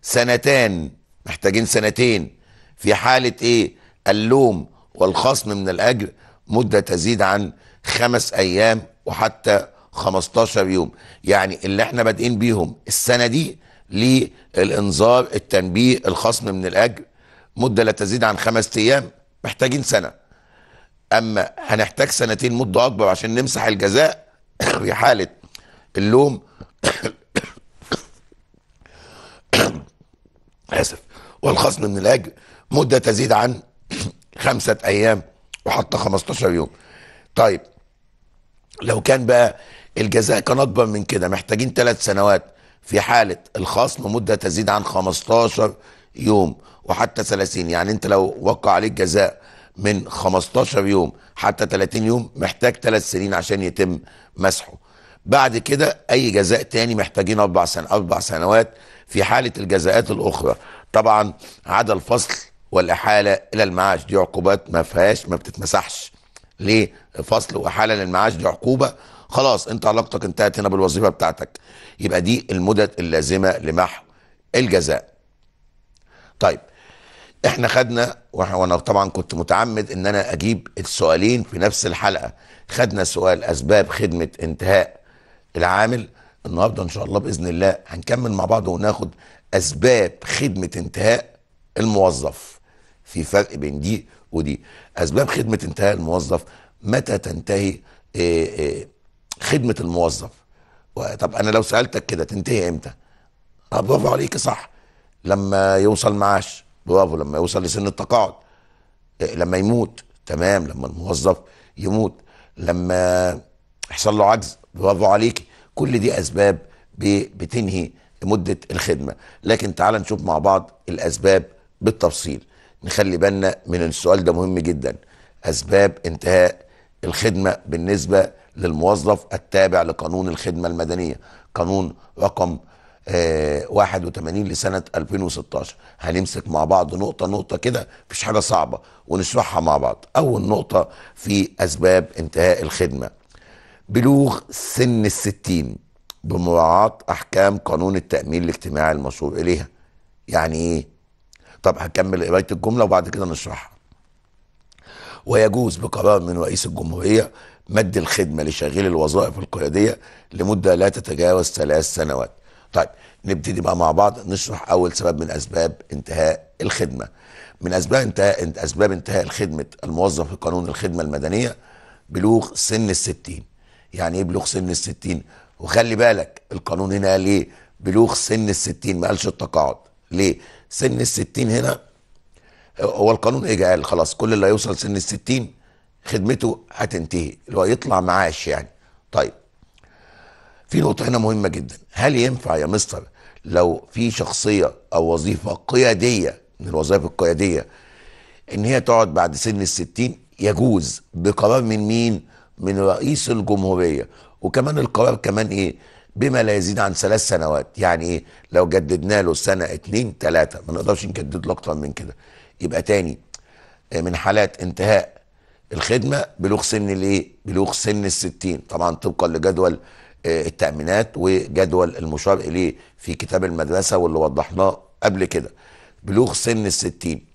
Speaker 1: سنتان محتاجين سنتين في حاله ايه اللوم والخصم من الاجر مده تزيد عن خمس ايام وحتى 15 يوم يعني اللي احنا بادئين بيهم السنه دي للانذار التنبيه الخصم من الاجر مدة لا تزيد عن خمس أيام محتاجين سنة أما هنحتاج سنتين مدة أكبر عشان نمسح الجزاء في حالة اللوم آسف والخصم من الأجر مدة تزيد عن خمسة أيام وحتى 15 يوم طيب لو كان بقى الجزاء كان أكبر من كده محتاجين ثلاث سنوات في حالة الخصم مدة تزيد عن 15 يوم وحتى 30 يعني انت لو وقع عليك جزاء من 15 يوم حتى 30 يوم محتاج 3 سنين عشان يتم مسحه بعد كده اي جزاء تاني محتاجين اربع سنة اربع سنوات في حالة الجزاءات الاخرى طبعا عدا الفصل والاحالة الى المعاش دي عقوبات ما فيهاش ما بتتمسحش ليه فصل واحالة للمعاش دي عقوبة خلاص انت علاقتك انتهت هنا بالوظيفة بتاعتك يبقى دي المدد اللازمة لمحو الجزاء طيب احنا خدنا وانا طبعا كنت متعمد ان انا اجيب السؤالين في نفس الحلقه خدنا سؤال اسباب خدمه انتهاء العامل النهارده ان شاء الله باذن الله هنكمل مع بعض وناخد اسباب خدمه انتهاء الموظف في فرق بين دي ودي اسباب خدمه انتهاء الموظف متى تنتهي خدمه الموظف طب انا لو سالتك كده تنتهي امتى برافو عليك صح لما يوصل معاش برافو لما يوصل لسن التقاعد إيه، لما يموت تمام لما الموظف يموت لما يحصل له عجز برافو عليكي كل دي اسباب بتنهي مده الخدمه لكن تعال نشوف مع بعض الاسباب بالتفصيل نخلي بالنا من السؤال ده مهم جدا اسباب انتهاء الخدمه بالنسبه للموظف التابع لقانون الخدمه المدنيه قانون رقم 81 آه، لسنه 2016 هنمسك مع بعض نقطه نقطه كده مفيش حاجه صعبه ونشرحها مع بعض اول نقطه في اسباب انتهاء الخدمه بلوغ سن الستين بمراعاه احكام قانون التامين الاجتماعي المشور اليها يعني ايه طب هكمل قرايه الجمله وبعد كده نشرحها ويجوز بقرار من رئيس الجمهوريه مد الخدمه لشغيل الوظائف القياديه لمده لا تتجاوز ثلاث سنوات طيب نبتدي بقى مع بعض نشرح اول سبب من اسباب انتهاء الخدمه من اسباب انتهاء اسباب انتهاء خدمه الموظف في قانون الخدمه المدنيه بلوغ سن الستين يعني ايه بلوغ سن الستين وخلي بالك القانون هنا ليه بلوغ سن الستين ما قالش التقاعد ليه سن الستين هنا هو القانون ايه قال خلاص كل اللي هيوصل سن الستين خدمته هتنتهي اللي هو يطلع معاش يعني طيب في نقطه هنا مهمه جدا هل ينفع يا مستر لو في شخصيه او وظيفه قياديه من الوظائف القياديه ان هي تقعد بعد سن الستين يجوز بقرار من مين من رئيس الجمهوريه وكمان القرار كمان ايه بما لا يزيد عن ثلاث سنوات يعني ايه لو جددنا له سنه اتنين تلاته ما نقدرش نجدد له اكتر من كده يبقى تاني آه، من حالات انتهاء الخدمه بلوغ سن الايه بلوغ سن الستين طبعا طبقا لجدول التأمينات وجدول المشار إليه في كتاب المدرسة واللي وضحناه قبل كده بلوغ سن الستين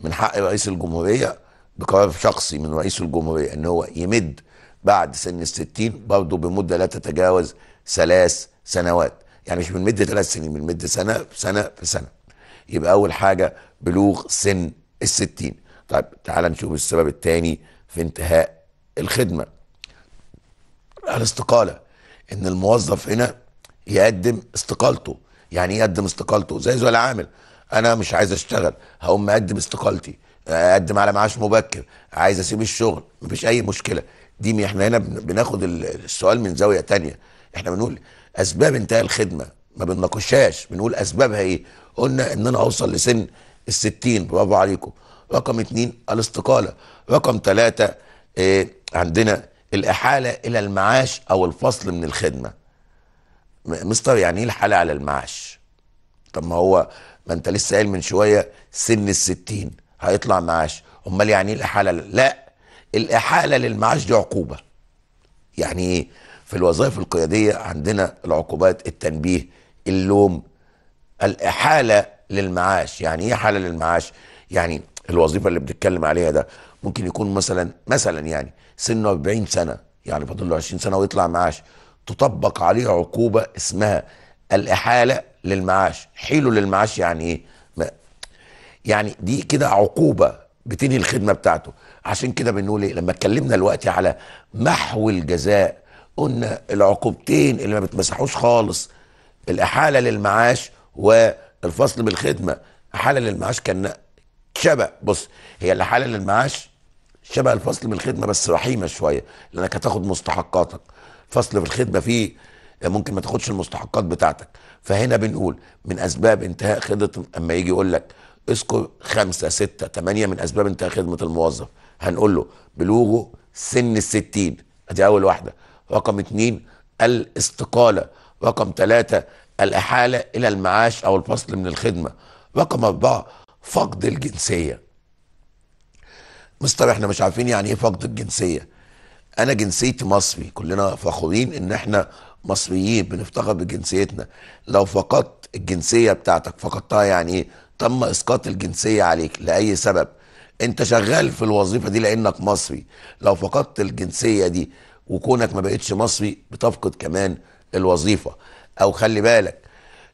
Speaker 1: من حق رئيس الجمهورية بقرار شخصي من رئيس الجمهورية ان هو يمد بعد سن الستين برضه بمدة لا تتجاوز ثلاث سنوات يعني مش بنمد ثلاث سنين بنمد سنة في سنة في سنة يبقى أول حاجة بلوغ سن الستين طيب تعال نشوف السبب الثاني في انتهاء الخدمة الاستقالة ان الموظف هنا يقدم استقالته يعني ايه يقدم استقالته زي زي العامل انا مش عايز اشتغل هقوم مقدم استقالتي اقدم على معاش مبكر عايز اسيب الشغل مفيش اي مشكله دي احنا هنا بناخد السؤال من زاويه تانية احنا بنقول اسباب انتهاء الخدمه ما بنناقشهاش بنقول اسبابها ايه قلنا ان انا اوصل لسن 60 برافو عليكم رقم اتنين الاستقاله رقم ثلاثة إيه عندنا الاحاله الى المعاش او الفصل من الخدمه مستر يعني ايه الحاله على المعاش طب ما هو ما انت لسه قايل من شويه سن الستين هيطلع معاش امال يعني ايه الاحاله لا الاحاله للمعاش دي عقوبه يعني ايه في الوظائف القياديه عندنا العقوبات التنبيه اللوم الاحاله للمعاش يعني ايه حاله للمعاش يعني الوظيفه اللي بنتكلم عليها ده ممكن يكون مثلا مثلا يعني سنه 40 سنه يعني فاضل له 20 سنه ويطلع معاش تطبق عليه عقوبه اسمها الاحاله للمعاش حيله للمعاش يعني ايه يعني دي كده عقوبه بتنهي الخدمه بتاعته عشان كده بنقول ايه لما اتكلمنا دلوقتي على محو الجزاء قلنا العقوبتين اللي ما بتمسحوش خالص الاحاله للمعاش والفصل بالخدمه احاله للمعاش كان شبه بص هي الاحاله للمعاش شبه الفصل بالخدمه بس رحيمه شويه لانك هتاخد مستحقاتك فصل الخدمه فيه ممكن ما تاخدش المستحقات بتاعتك فهنا بنقول من اسباب انتهاء خدمه اما يجي يقول لك اذكر خمسة ستة تمانية من اسباب انتهاء خدمه الموظف هنقول له بلوغه سن الستين ادي اول واحده رقم اتنين الاستقاله رقم ثلاثة الاحاله الى المعاش او الفصل من الخدمه رقم اربعة فقد الجنسيه مستر احنا مش عارفين يعني ايه فقد الجنسيه انا جنسيتي مصري كلنا فخورين ان احنا مصريين بنفتخر بجنسيتنا لو فقدت الجنسيه بتاعتك فقدتها يعني ايه تم اسقاط الجنسيه عليك لاي سبب انت شغال في الوظيفه دي لانك مصري لو فقدت الجنسيه دي وكونك ما بقتش مصري بتفقد كمان الوظيفه او خلي بالك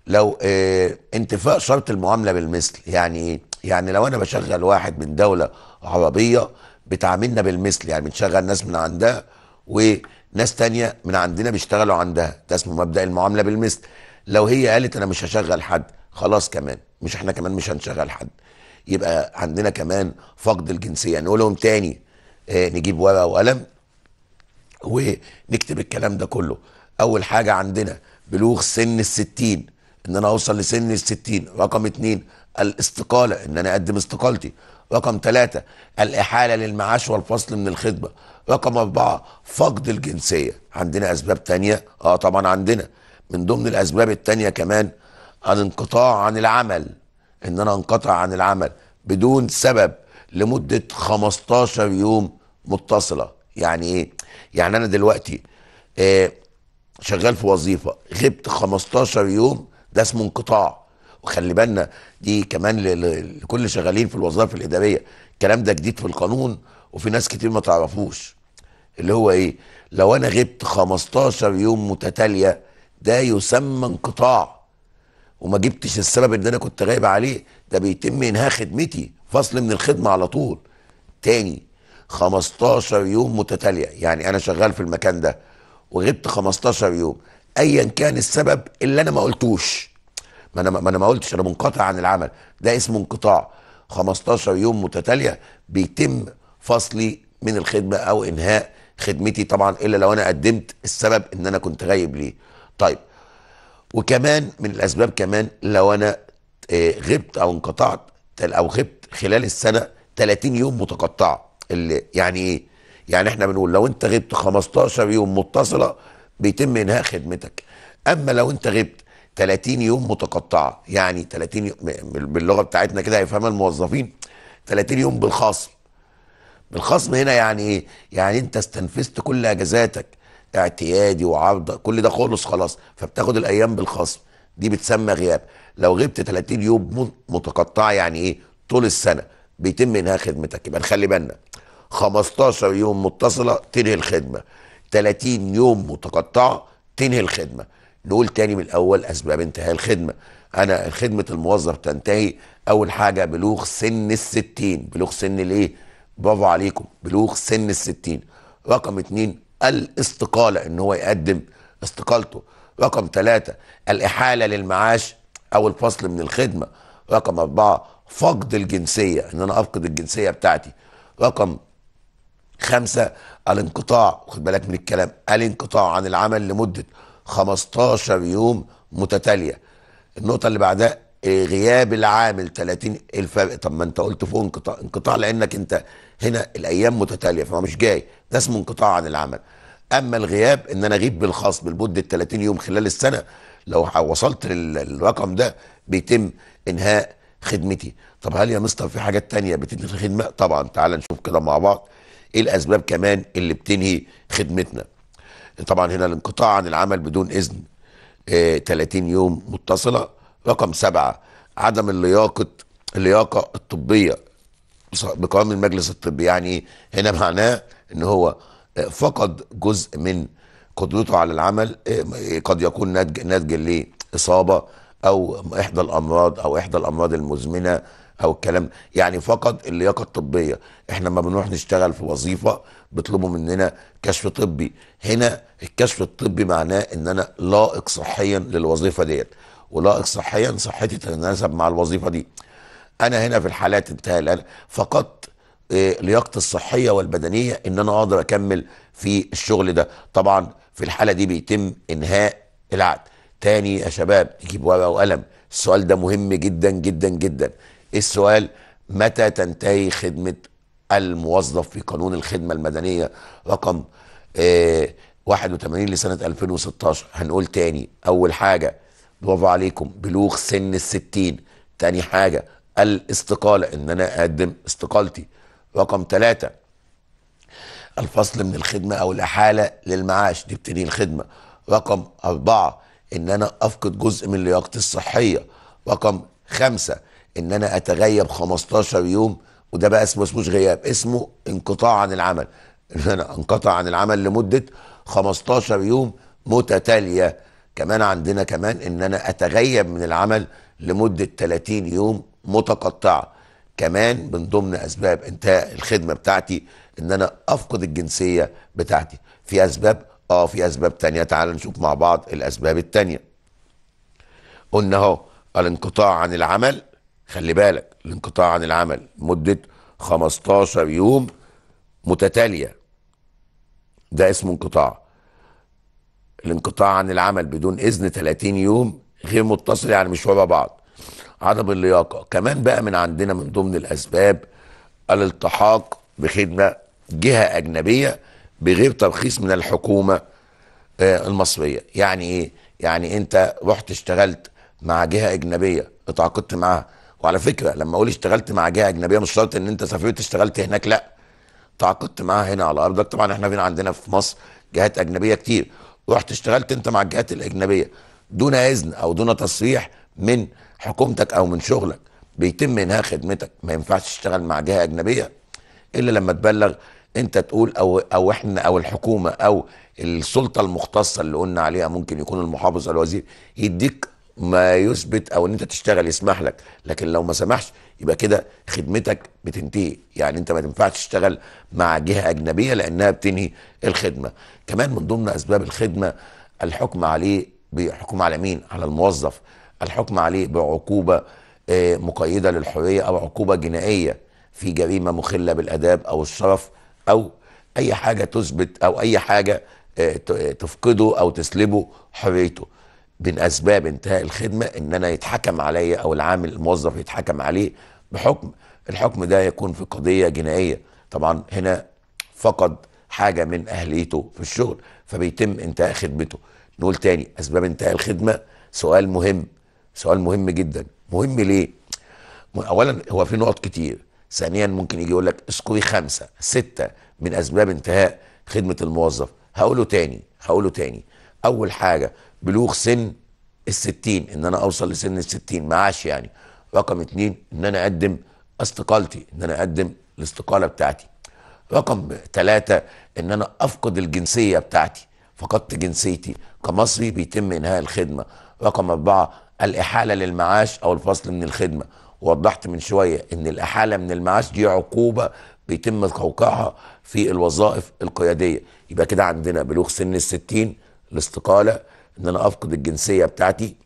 Speaker 1: لو اه انتفاء شرط المعامله بالمثل يعني ايه يعني لو انا بشغل واحد من دوله عربيه بتعاملنا بالمثل يعني بنشغل ناس من عندها وناس تانية من عندنا بيشتغلوا عندها ده اسمه مبدا المعامله بالمثل لو هي قالت انا مش هشغل حد خلاص كمان مش احنا كمان مش هنشغل حد يبقى عندنا كمان فقد الجنسيه نقولهم تاني اه نجيب ورقه وقلم ونكتب الكلام ده كله اول حاجه عندنا بلوغ سن الستين ان انا اوصل لسن الستين رقم اتنين الاستقاله ان انا اقدم استقالتي رقم ثلاثة الإحالة للمعاش والفصل من الخدمة رقم أربعة فقد الجنسية عندنا أسباب تانية آه طبعا عندنا من ضمن الأسباب التانية كمان الانقطاع عن العمل إن أنا أنقطع عن العمل بدون سبب لمدة 15 يوم متصلة يعني إيه؟ يعني أنا دلوقتي إيه شغال في وظيفة غبت 15 يوم ده اسمه انقطاع وخلي بالنا دي كمان لكل شغالين في الوظائف الاداريه الكلام ده جديد في القانون وفي ناس كتير ما تعرفوش اللي هو ايه لو انا غبت 15 يوم متتاليه ده يسمى انقطاع وما جبتش السبب اللي انا كنت غايب عليه ده بيتم انهاء خدمتي فصل من الخدمه على طول تاني 15 يوم متتاليه يعني انا شغال في المكان ده وغبت 15 يوم ايا كان السبب اللي انا ما قلتوش ما انا ما انا ما قلتش انا منقطع عن العمل ده اسمه انقطاع 15 يوم متتاليه بيتم فصلي من الخدمه او انهاء خدمتي طبعا الا لو انا قدمت السبب ان انا كنت غايب ليه طيب وكمان من الاسباب كمان لو انا آه، غبت او انقطعت او غبت خلال السنه 30 يوم متقطعه اللي يعني ايه يعني احنا بنقول لو انت غبت 15 يوم متصله بيتم انهاء خدمتك اما لو انت غبت 30 يوم متقطعه يعني 30 يوم باللغه بتاعتنا كده هيفهمها الموظفين 30 يوم بالخصم بالخصم هنا يعني ايه يعني انت استنفذت كل اجازاتك اعتيادي وعرضه كل ده خلص خلاص فبتاخد الايام بالخصم دي بتسمى غياب لو غبت 30 يوم متقطعه يعني ايه طول السنه بيتم انهاء خدمتك يبقى نخلي بالنا 15 يوم متصله تنهي الخدمه 30 يوم متقطعه تنهي الخدمه نقول تاني من الاول اسباب انتهاء الخدمه انا خدمه الموظف تنتهي اول حاجه بلوغ سن الستين بلوغ سن الايه برافو عليكم بلوغ سن الستين رقم اتنين الاستقاله ان هو يقدم استقالته رقم ثلاثة الإحالة للمعاش أو الفصل من الخدمة رقم أربعة فقد الجنسية إن أنا أفقد الجنسية بتاعتي رقم خمسة الانقطاع خد بالك من الكلام الانقطاع عن العمل لمدة 15 يوم متتاليه النقطه اللي بعدها إيه، غياب العامل 30 الف طب ما انت قلت فوق انقطاع انقطاع لانك انت هنا الايام متتاليه فهو مش جاي ده اسمه انقطاع عن العمل اما الغياب ان انا اغيب بالخاص لمده 30 يوم خلال السنه لو وصلت للرقم ده بيتم انهاء خدمتي طب هل يا مستر في حاجات تانية بتنهي الخدمه طبعا تعال نشوف كده مع بعض ايه الاسباب كمان اللي بتنهي خدمتنا طبعا هنا الانقطاع عن العمل بدون إذن 30 آه، يوم متصلة رقم سبعة عدم اللياقة اللياقة الطبية بقوام المجلس الطبي يعني هنا معناه ان هو آه، فقد جزء من قدرته على العمل آه، قد يكون ناتج ناتجا لاصابه او احدى الامراض او احدى الامراض المزمنه او الكلام يعني فقد اللياقه الطبيه احنا لما بنروح نشتغل في وظيفه بيطلبوا مننا كشف طبي هنا الكشف الطبي معناه ان انا لائق صحيا للوظيفه ديت ولائق صحيا صحتي تتناسب مع الوظيفه دي انا هنا في الحالات انتهى الان فقدت آه، لياقتي الصحيه والبدنيه ان انا اقدر اكمل في الشغل ده طبعا في الحاله دي بيتم انهاء العقد تاني يا شباب تجيب ورقه وقلم السؤال ده مهم جدا جدا جدا السؤال متى تنتهي خدمة الموظف في قانون الخدمة المدنية رقم آه 81 لسنة 2016 هنقول تاني أول حاجة برافو عليكم بلوغ سن الستين تاني حاجة الاستقالة إن أنا أقدم استقالتي رقم ثلاثة الفصل من الخدمة أو الإحالة للمعاش دي بتنين الخدمة رقم أربعة إن أنا أفقد جزء من لياقتي الصحية رقم خمسة ان انا اتغيب 15 يوم وده بقى اسمه اسمه غياب اسمه انقطاع عن العمل ان انا انقطع عن العمل لمده 15 يوم متتاليه كمان عندنا كمان ان انا اتغيب من العمل لمده 30 يوم متقطعه كمان من ضمن اسباب انتهاء الخدمه بتاعتي ان انا افقد الجنسيه بتاعتي في اسباب اه في اسباب تانية تعال نشوف مع بعض الاسباب التانية قلنا اهو الانقطاع عن العمل خلي بالك الانقطاع عن العمل مدة 15 يوم متتالية ده اسمه انقطاع الانقطاع عن العمل بدون إذن 30 يوم غير متصل يعني مش ورا بعض عدم اللياقة كمان بقى من عندنا من ضمن الأسباب الالتحاق بخدمة جهة أجنبية بغير ترخيص من الحكومة آه، المصرية يعني إيه؟ يعني أنت رحت اشتغلت مع جهة أجنبية اتعاقدت معاها وعلى فكره لما اقول اشتغلت مع جهه اجنبيه مش شرط ان انت سافرت اشتغلت هناك لا تعاقدت معاها هنا على ارضك طبعا احنا فينا عندنا في مصر جهات اجنبيه كتير رحت اشتغلت انت مع الجهات الاجنبيه دون اذن او دون تصريح من حكومتك او من شغلك بيتم انهاء خدمتك ما ينفعش تشتغل مع جهه اجنبيه الا لما تبلغ انت تقول او او احنا او الحكومه او السلطه المختصه اللي قلنا عليها ممكن يكون المحافظ او الوزير يديك ما يثبت او ان انت تشتغل يسمح لك لكن لو ما سمحش يبقى كده خدمتك بتنتهي يعني انت ما تنفعش تشتغل مع جهه اجنبيه لانها بتنهي الخدمه كمان من ضمن اسباب الخدمه الحكم عليه بحكم على مين على الموظف الحكم عليه بعقوبه آه، مقيده للحريه او عقوبه جنائيه في جريمه مخله بالاداب او الشرف او اي حاجه تثبت او اي حاجه آه، تفقده او تسلبه حريته من اسباب انتهاء الخدمه ان انا يتحكم عليا او العامل الموظف يتحكم عليه بحكم الحكم ده يكون في قضيه جنائيه طبعا هنا فقد حاجه من اهليته في الشغل فبيتم انتهاء خدمته نقول تاني اسباب انتهاء الخدمه سؤال مهم سؤال مهم جدا مهم ليه اولا هو في نقط كتير ثانيا ممكن يجي يقول لك اسكوي خمسه سته من اسباب انتهاء خدمه الموظف هقوله تاني هقوله تاني اول حاجه بلوغ سن الستين ان انا اوصل لسن الستين معاش يعني رقم اتنين ان انا اقدم استقالتي ان انا اقدم الاستقاله بتاعتي رقم ثلاثة ان انا افقد الجنسيه بتاعتي فقدت جنسيتي كمصري بيتم انهاء الخدمه رقم أربعة الاحاله للمعاش او الفصل من الخدمه ووضحت من شويه ان الاحاله من المعاش دي عقوبه بيتم توقيعها في الوظائف القياديه يبقى كده عندنا بلوغ سن الستين الاستقاله ان انا افقد الجنسيه بتاعتي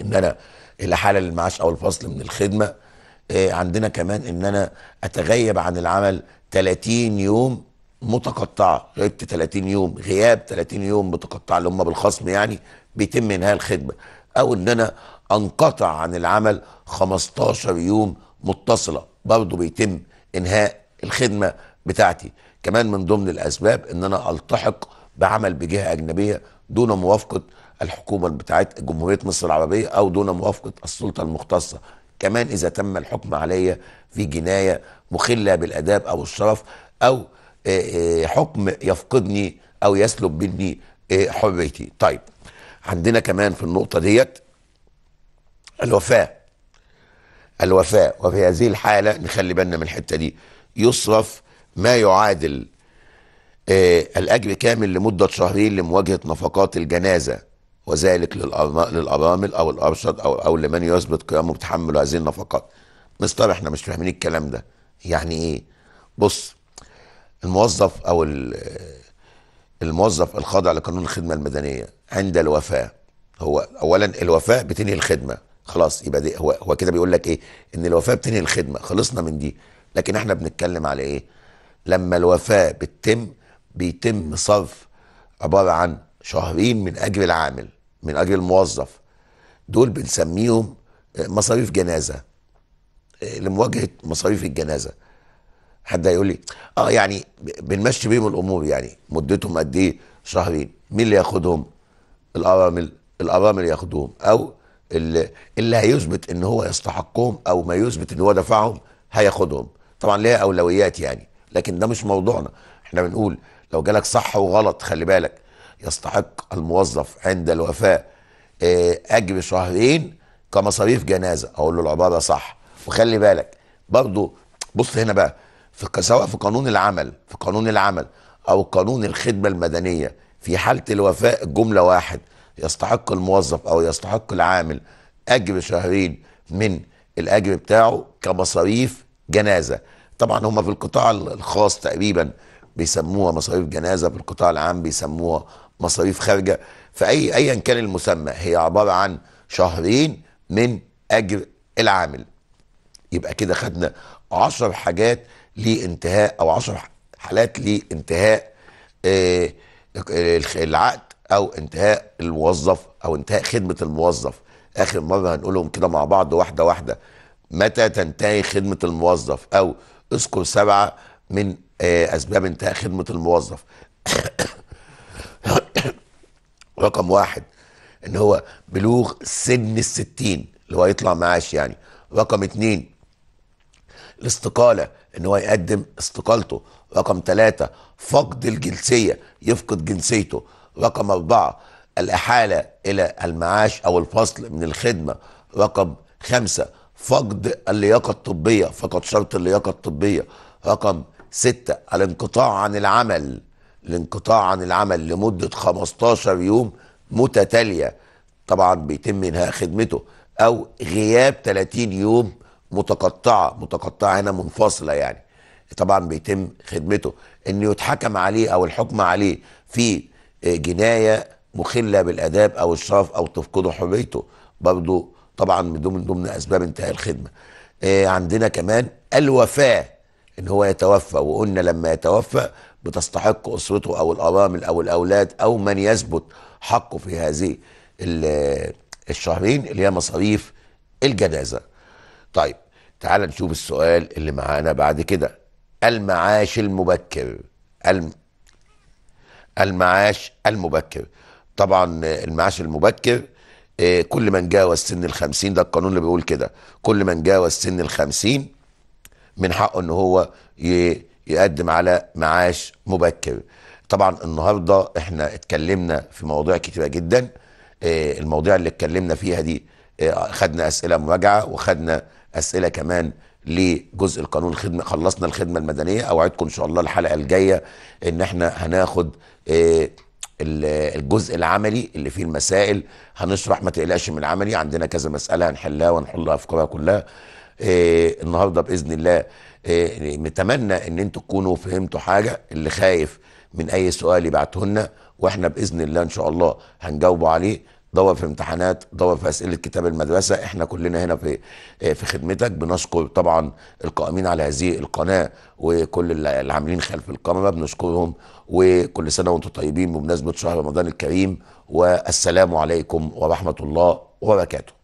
Speaker 1: ان انا الحاله للمعاش او الفصل من الخدمه آه، عندنا كمان ان انا اتغيب عن العمل 30 يوم متقطعه غبت 30 يوم غياب 30 يوم متقطعه اللي هم بالخصم يعني بيتم انهاء الخدمه او ان انا انقطع عن العمل 15 يوم متصله برضه بيتم انهاء الخدمه بتاعتي كمان من ضمن الاسباب ان انا التحق بعمل بجهه اجنبيه دون موافقه الحكومه بتاعت جمهوريه مصر العربيه او دون موافقه السلطه المختصه كمان اذا تم الحكم عليا في جنايه مخله بالاداب او الشرف او آه، آه، حكم يفقدني او يسلب مني آه، حريتي طيب عندنا كمان في النقطه ديت الوفاه الوفاء وفي هذه الحالة نخلي بالنا من الحتة دي يصرف ما يعادل آه، الأجر كامل لمدة شهرين لمواجهة نفقات الجنازة وذلك للأرامل أو الأرشد أو أو لمن يثبت قيامه بتحمل هذه النفقات. مستر احنا مش فاهمين الكلام ده يعني إيه؟ بص الموظف أو الموظف الخاضع لقانون الخدمة المدنية عند الوفاة هو أولا الوفاة بتنهي الخدمة خلاص يبقى دي هو هو كده بيقول لك إيه؟ إن الوفاة بتنهي الخدمة خلصنا من دي لكن احنا بنتكلم على إيه؟ لما الوفاة بتتم بيتم صرف عباره عن شهرين من اجر العامل من اجر الموظف دول بنسميهم آه، مصاريف جنازه آه، لمواجهه مصاريف الجنازه حد هيقول لي اه يعني بنمشي بيهم الامور يعني مدتهم قد ايه شهرين مين اللي ياخدهم الارامل الارامل ياخدوهم او اللي, اللي هيثبت ان هو يستحقهم او ما يثبت ان هو دفعهم هياخدهم طبعا ليها اولويات يعني لكن ده مش موضوعنا احنا بنقول لو جالك صح وغلط خلي بالك يستحق الموظف عند الوفاة آه، أجر شهرين كمصاريف جنازة أقول له العبارة صح وخلي بالك برضو بص هنا بقى في سواء في قانون العمل في قانون العمل أو قانون الخدمة المدنية في حالة الوفاء الجملة واحد يستحق الموظف أو يستحق العامل أجر شهرين من الأجر بتاعه كمصاريف جنازة طبعا هم في القطاع الخاص تقريبا بيسموها مصاريف جنازه في القطاع العام بيسموها مصاريف خارجه فاي ايا كان المسمى هي عباره عن شهرين من اجر العامل يبقى كده خدنا 10 حاجات لانتهاء او 10 حالات لانتهاء آه، العقد او انتهاء الموظف او انتهاء خدمه الموظف اخر مره هنقولهم كده مع بعض واحده واحده متى تنتهي خدمه الموظف او اذكر سبعه من آه، اسباب انتهاء خدمه الموظف رقم واحد ان هو بلوغ سن الستين اللي هو يطلع معاش يعني رقم اتنين الاستقاله ان هو يقدم استقالته رقم ثلاثة فقد الجنسية يفقد جنسيته رقم أربعة الإحالة إلى المعاش أو الفصل من الخدمة رقم خمسة فقد اللياقة الطبية فقد شرط اللياقة الطبية رقم ستة الانقطاع عن العمل الانقطاع عن العمل لمدة 15 يوم متتالية طبعا بيتم انهاء خدمته او غياب 30 يوم متقطعة متقطعة هنا منفصلة يعني طبعا بيتم خدمته انه يتحكم عليه او الحكم عليه في آه، جناية مخلة بالاداب او الشرف او تفقده حريته برضه طبعا من ضمن ضمن اسباب انتهاء الخدمة آه، عندنا كمان الوفاه ان هو يتوفى وقلنا لما يتوفى بتستحق اسرته او الارامل او الاولاد او من يثبت حقه في هذه الشهرين اللي هي مصاريف الجنازه. طيب تعال نشوف السؤال اللي معانا بعد كده المعاش المبكر الم... المعاش المبكر طبعا المعاش المبكر آه، كل من جاوز سن الخمسين ده القانون اللي بيقول كده كل من جاوز سن الخمسين من حقه ان هو يقدم على معاش مبكر طبعا النهارده احنا اتكلمنا في مواضيع كتيره جدا آه، المواضيع اللي اتكلمنا فيها دي آه، خدنا اسئله مراجعه وخدنا اسئله كمان لجزء القانون الخدمه خلصنا الخدمه المدنيه اوعدكم ان شاء الله الحلقه الجايه ان احنا هناخد آه، الجزء العملي اللي فيه المسائل هنشرح ما تقلقش من العملي عندنا كذا مساله هنحلها ونحل افكارها كلها إيه، النهارده باذن الله إيه، يعني نتمنى ان انتوا تكونوا فهمتوا حاجه اللي خايف من اي سؤال يبعته لنا واحنا باذن الله ان شاء الله هنجاوبه عليه دور في امتحانات دور في اسئله كتاب المدرسه احنا كلنا هنا في إيه، في خدمتك بنشكر طبعا القائمين على هذه القناه وكل العاملين خلف الكاميرا بنشكرهم وكل سنه وانتم طيبين بمناسبه شهر رمضان الكريم والسلام عليكم ورحمه الله وبركاته